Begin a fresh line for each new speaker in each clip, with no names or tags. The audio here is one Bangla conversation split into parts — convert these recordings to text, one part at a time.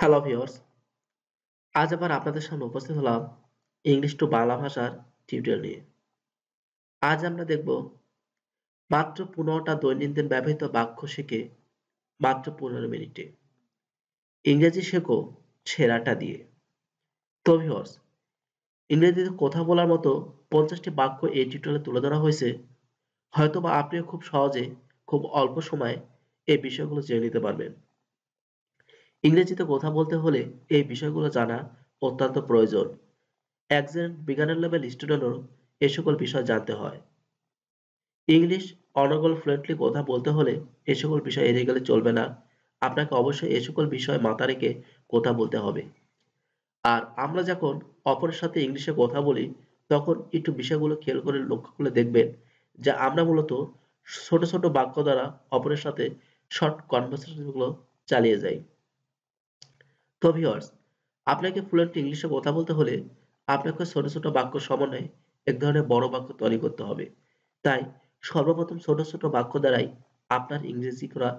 হ্যালো ভিওর্স আজ আবার আপনাদের সামনে উপস্থিত হলাম ইংলিশ টু বাংলা ভাষার টিউটোরিয়াল নিয়ে আজ আমরা দেখব মাত্র পনেরোটা দৈনন্দিন ব্যবহৃত বাক্য শিখে মাত্র পনেরো মিনিটে ইংরেজি শেখো সেরাটা দিয়ে তো ভিওর্স ইংরেজিতে কথা বলার মতো পঞ্চাশটি বাক্য এই টিউটোরিয়ালে তুলে ধরা হয়েছে হয়তোবা আপনিও খুব সহজে খুব অল্প সময়ে এই বিষয়গুলো জেনে নিতে পারবেন ইংরেজিতে কথা বলতে হলে এই বিষয়গুলো জানা অত্যন্ত প্রয়োজন একজন বিজ্ঞানের লেভেল স্টুডেন্টও এ সকল বিষয় জানতে হয় ইংলিশ অনগল ফ্লুয়েন্টলি কথা বলতে হলে এ সকল বিষয় এড়িয়ে গেলে চলবে না আপনাকে অবশ্যই এ সকল বিষয় মাথা রেখে কথা বলতে হবে আর আমরা যখন অপরের সাথে ইংলিশে কথা বলি তখন একটু বিষয়গুলো খেয়াল করে লক্ষ্য করে দেখবেন যে আমরা মূলত ছোট ছোট বাক্য দ্বারা অপরের সাথে শর্ট কনভারসেশনগুলো চালিয়ে যাই তো ভিওর্স আপনাকে ফ্লুয়েন্ট ইংলিশে কথা বলতে হলে আপনাকে ছোট ছোট বাক্য সমন্বয়ে এক ধরনের বড় বাক্য তৈরি করতে হবে তাই সর্বপ্রথম ছোট ছোট বাক্য দ্বারাই আপনার ইংরেজি করা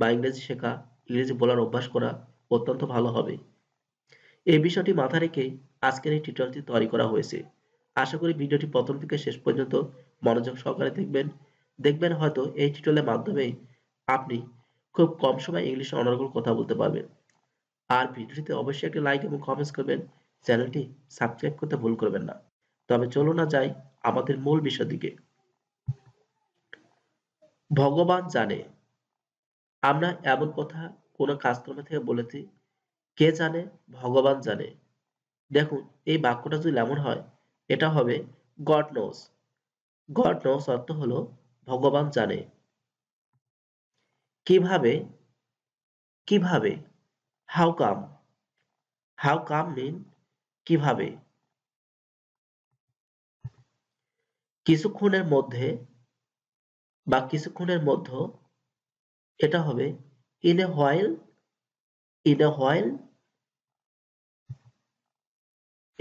বা ইংরেজি শেখা ইংরেজি বলার অভ্যাস করা অত্যন্ত ভালো হবে এই বিষয়টি মাথা রেখে আজকের এই টিউটোরিয়ালটি তৈরি করা হয়েছে আশা করি ভিডিওটি প্রথম থেকে শেষ পর্যন্ত মনোযোগ সহকারে দেখবেন দেখবেন হয়তো এই টিউটোরিয়ালের মাধ্যমে আপনি খুব কম সময় ইংলিশে অনর্গল কথা বলতে পারবেন আর ভিডিওটিতে অবশ্যই একটি লাইক এবং কমেন্টস করবেন চ্যানেলটি সাবস্ক্রাইব করতে ভুল করবেন না তবে চলো না যাই আমাদের মূল বিষয় দিকে ভগবান জানে আমরা এমন কথা কোনো কাজকর্ম থেকে বলেছি কে জানে ভগবান জানে দেখুন এই বাক্যটা যদি এমন হয় এটা হবে গড নোস গড নোস অর্থ হলো ভগবান জানে কিভাবে কিভাবে হাউ কাম হাউ কাম মিন কিভাবে কিছুক্ষণের মধ্যে বা কিছুক্ষণের মধ্যে এটা হবে in a while in a while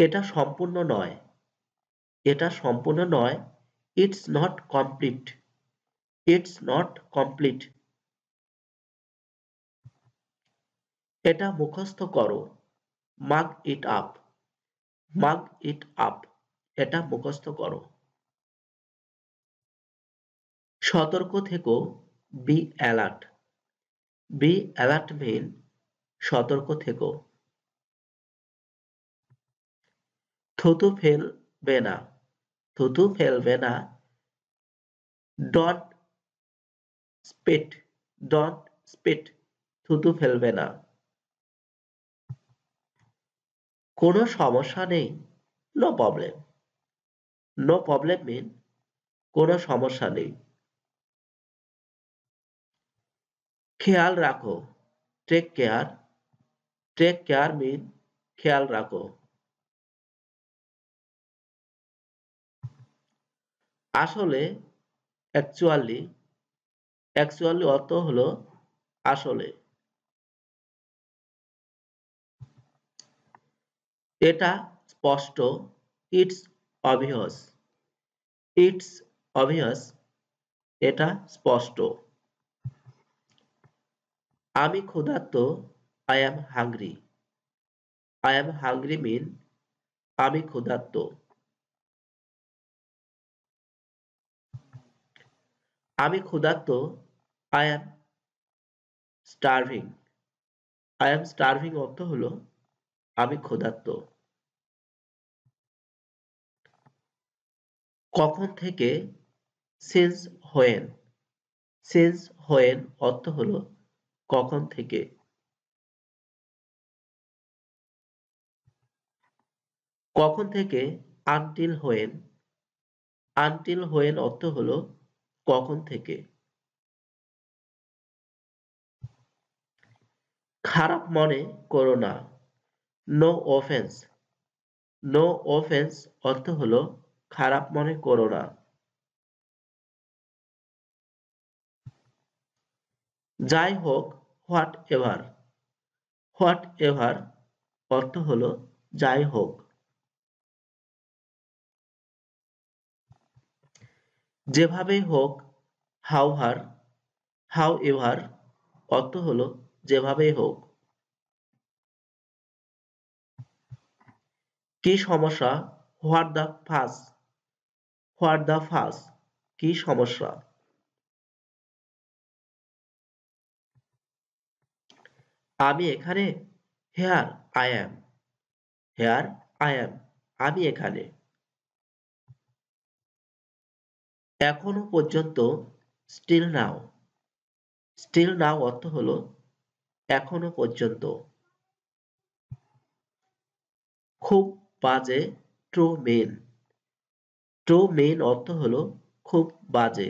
এটা সম্পূর্ণ নয় এটা সম্পূর্ণ নয় it's not complete it's not complete এটা মুখস্থ করো মাগ ইট আপ মাগ ইট আপ এটা মুখস্থ করো সতর্ক থেকো be alert be alert mean সতর্ক থেকো থুতু ফেলবে না থুতু ফেলবে না ডট স্পিট ডট স্পিট থুতু ফেলবে না কোনো সমস্যা নেই no problem no problem mean কোনো সমস্যা নেই খেয়াল রাখো take care take care mean খেয়াল রাখো আসলে অ্যাকচুয়ালি অ্যাকচুয়ালি অর্থ হলো আসলে এটা স্পষ্ট ইটস অবভিয়াস ইটস অবভিয়াস এটা স্পষ্ট আমি ক্ষুধার্ত I am hungry I am hungry mean আমি ক্ষুধার্ত আমি ক্ষুধার্ত I am starving I am starving অর্থ হলো আমি ক্ষুধার্ত কখন থেকে সেন্স হোয়েন সেন্স হোয়েন অর্থ হলো কখন থেকে কখন থেকে আনটিল হোয়েন আনটিল হোয়েন অর্থ হলো কখন থেকে খারাপ মনে করো না নো অফেন্স নো অফেন্স অর্থ হলো খারাপ মনে করো না যাই হোক হোয়াট এভার হোয়াট এভার অর্থ হলো যাই হোক যেভাবেই হোক হাউ হার হাউ এভার অর্থ হলো যেভাবেই হোক কি সমস্যা what the fuss what the fuss কি সমস্যা আমি এখানে here I am here I am আমি এখানে এখনো পর্যন্ত স্টিল নাও স্টিল নাও অর্থ হলো এখনো পর্যন্ত খুব বাজে ট্রো মেন ট্রো মেন অর্থ হলো খুব বাজে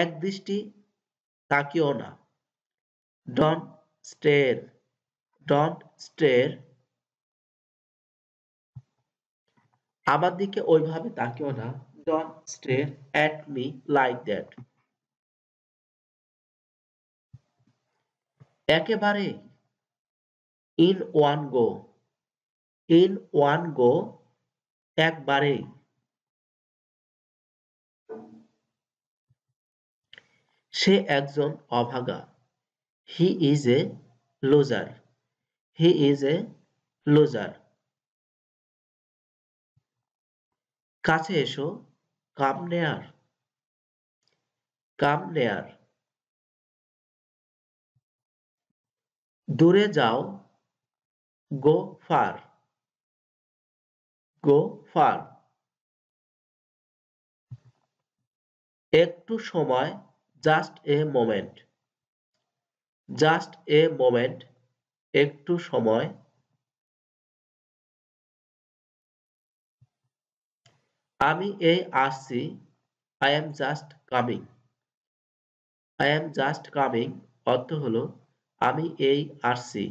এক দৃষ্টি তাকিও না ডন্ট স্টের ডন্ট স্টের আমার দিকে ওইভাবে তাকিও না don't stare at me like that একেবারে in one go in one go একবারে সে একজন অভাগা he is a loser he is a loser কাছে এসো কাম নেয়ার কাম নেয়ার দূরে যাও গো ফার গো ফার একটু সময় just a moment just a moment একটু সময় আমি এই আসছি I am just coming I am just coming অর্থ হলো আমি এই আসছি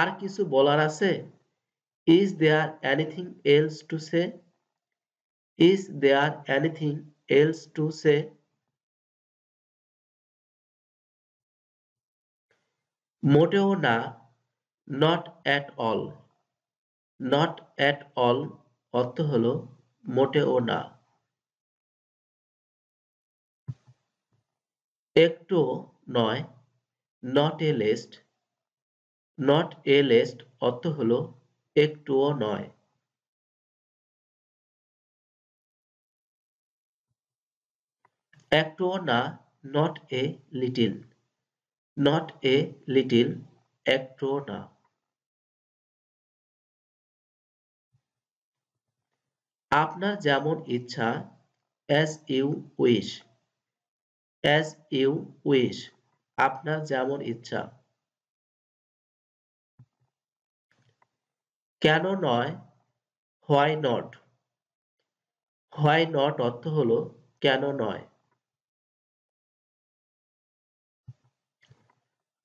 আর কিছু বলার আছে is there anything else to say is there anything else to say মোটেও না not at all not at all অর্থ হলো মোটেও না একটু নয় not a least not a least অর্থ হলো একটুও নয় একটুও না not a little not a little একটুও না আপনার যেমন ইচ্ছা as you wish as you wish আপনার যেমন ইচ্ছা কেন নয় হোয়াই নট হোয়াই নট অর্থ হলো কেন নয়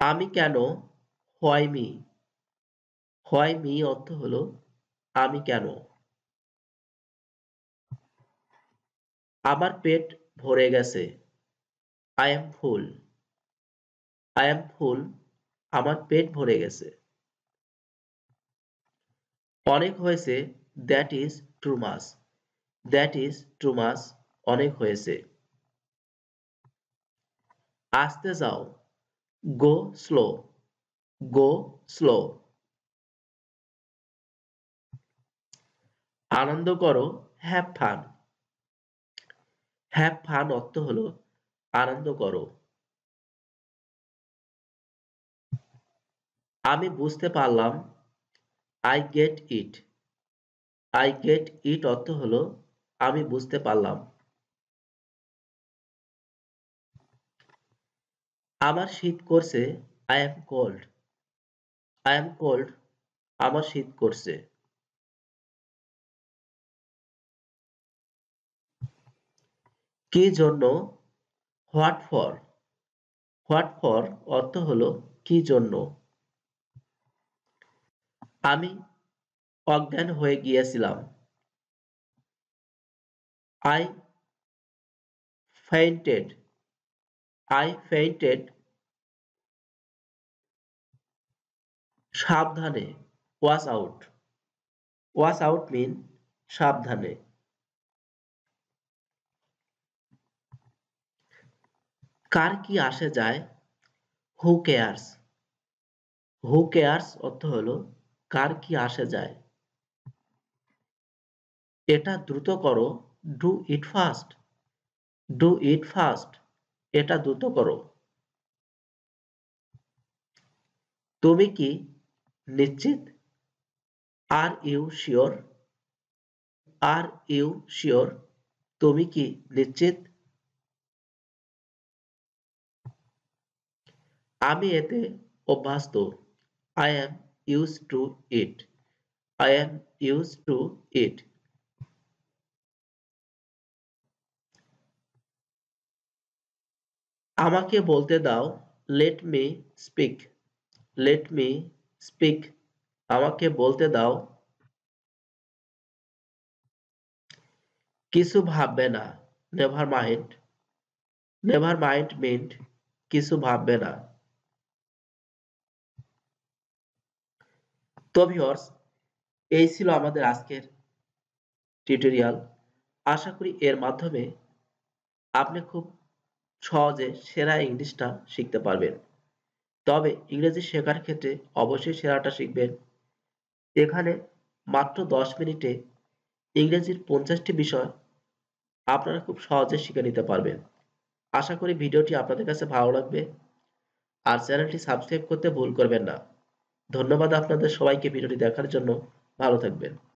আমি কেন why মি হোয়াই মি অর্থ হলো আমি কেন আমার পেট ভরে গেছে I am full I am full আমার পেট ভরে গেছে অনেক হয়েছে that is too much that is too much অনেক হয়েছে আসতে যাও গো স্লো গো স্লো আনন্দ করো হ্যাপ ফান হ্যাপ ফান অর্থ হলো আনন্দ করো আমি বুঝতে পারলাম I get it I get it অর্থ হলো আমি বুঝতে পারলাম আমার শীত করছে I am cold I am cold আমার শীত করছে কি জন্য হোয়াট ফর হোয়াট ফর অর্থ হলো কি জন্য আমি অজ্ঞান হয়ে গিয়েছিলাম আই fainted আই ফেইন্টেড সাবধানে wash out wash out mean সাবধানে কার কি আসে যায় হু কেয়ার্স হু কেয়ার্স অর্থ হলো কার কি আসে যায় এটা দ্রুত করো do it fast do it fast এটা দ্রুত করো তুমি কি নিশ্চিত are you sure are you sure তুমি কি নিশ্চিত আমি এতে অভ্যস্ত I am use to it I am use to ইট আমাকে বলতে দাও let me speak let me speak আমাকে বলতে দাও কিছু ভাববে না never mind never mind mint কিছু ভাববে না তো ভিওর্স এই ছিল আমাদের আজকের টিউটোরিয়াল আশা করি এর মাধ্যমে আপনি খুব সহজে সেরা ইংলিশটা শিখতে পারবেন তবে ইংরেজি শেখার ক্ষেত্রে অবশ্যই সেরাটা শিখবেন এখানে মাত্র দশ মিনিটে ইংরেজির পঞ্চাশটি বিষয় আপনারা খুব সহজে শিখে নিতে পারবেন আশা করি ভিডিওটি আপনাদের কাছে ভালো লাগবে আর চ্যানেলটি সাবস্ক্রাইব করতে ভুল করবেন না ধন্যবাদ আপনাদের সবাইকে ভিডিওটি দেখার জন্য ভালো থাকবেন